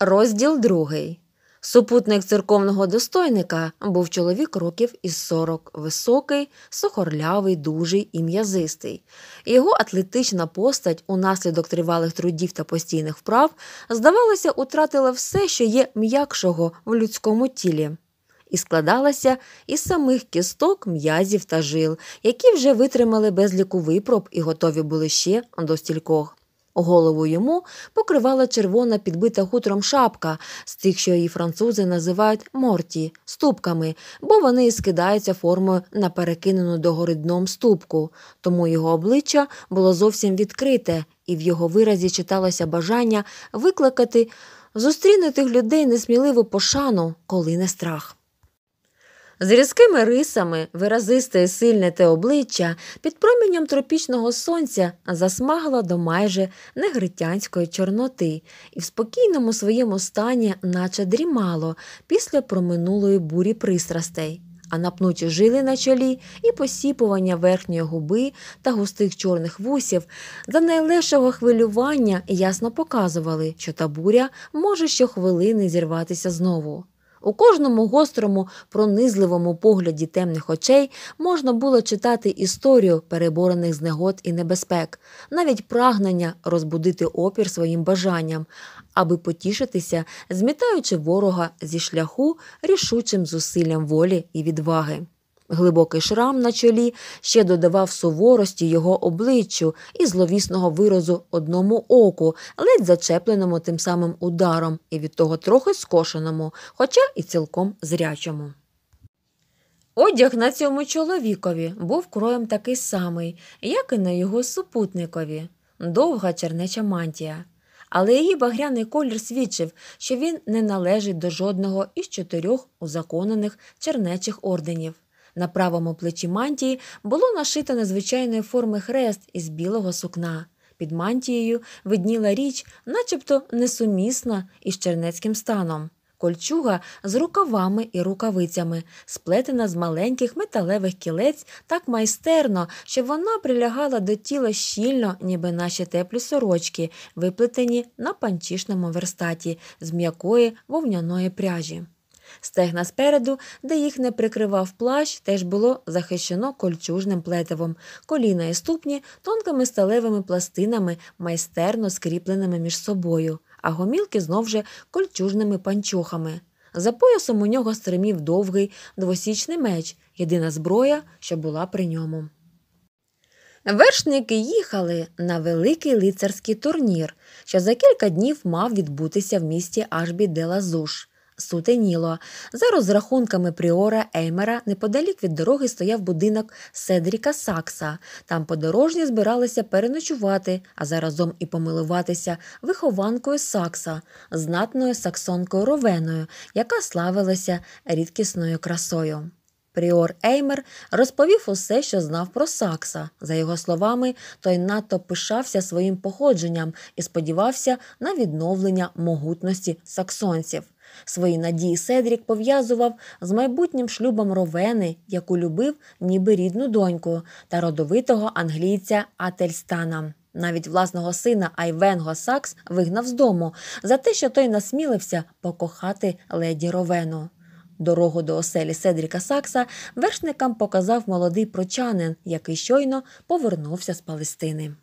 Розділ другий. Супутник церковного достойника був чоловік років із 40, високий, сухорлявий, дужий і м'язистий. Його атлетична постать унаслідок тривалих трудів та постійних вправ, здавалося, утратила все, що є м'якшого в людському тілі, і складалася із самих кісток, м'язів та жил, які вже витримали безліку випроб і готові були ще до стількох. Голову йому покривала червона підбита хутром шапка з тих, що її французи називають морті ступками, бо вони скидаються формою на перекинену догори дном ступку, тому його обличчя було зовсім відкрите, і в його виразі читалося бажання викликати зустріни тих людей несміливу пошану, коли не страх. З різкими рисами, виразисте і сильне те обличчя під промінням тропічного сонця засмагло до майже негритянської чорноти і в спокійному своєму стані, наче дрімало після проминулої бурі пристрастей, а напнуті жили на чолі і посіпування верхньої губи та густих чорних вусів за найлегшого хвилювання ясно показували, що та буря може щохвилини зірватися знову. У кожному гострому, пронизливому погляді темних очей можна було читати історію переборених знегод і небезпек, навіть прагнення розбудити опір своїм бажанням, аби потішитися, змітаючи ворога зі шляху рішучим зусиллям волі і відваги. Глибокий шрам на чолі ще додавав суворості його обличчю і зловісного виразу одному оку, ледь зачепленому тим самим ударом, і від того трохи скошеному, хоча і цілком зрячому. Одяг на цьому чоловікові був кроєм такий самий, як і на його супутникові довга чернеча мантія. Але її багряний колір свідчив, що він не належить до жодного із чотирьох узаконених чернечих орденів. На правому плечі мантії було нашите незвичайної форми хрест із білого сукна. Під мантією видніла річ, начебто несумісна із чернецьким станом. Кольчуга з рукавами і рукавицями, сплетена з маленьких металевих кілець так майстерно, що вона прилягала до тіла щільно, ніби наші теплі сорочки, виплетені на панчішному верстаті з м'якої вовняної пряжі. Стегна спереду, де їх не прикривав плащ, теж було захищено кольчужним плетивом, коліна і ступні тонкими сталевими пластинами, майстерно скріпленими між собою, а гомілки знов же кольчужними панчохами. За поясом у нього стримів довгий двосічний меч, єдина зброя, що була при ньому. Вершники їхали на великий лицарський турнір, що за кілька днів мав відбутися в місті Ашбі де Лазуш. Сутеніло. За розрахунками Пріора Еймера, неподалік від дороги стояв будинок Седріка Сакса. Там подорожні збиралися переночувати, а заразом і помилуватися вихованкою Сакса, знатною саксонкою Ровеною, яка славилася рідкісною красою. Пріор Еймер розповів усе, що знав про Сакса. За його словами, той надто пишався своїм походженням і сподівався на відновлення могутності саксонців. Свої надії Седрік пов'язував з майбутнім шлюбом Ровени, яку любив ніби рідну доньку, та родовитого англійця Ательстана. Навіть власного сина Айвенго Сакс вигнав з дому за те, що той насмілився покохати леді Ровену. Дорогу до оселі Седріка Сакса вершникам показав молодий прочанин, який щойно повернувся з Палестини.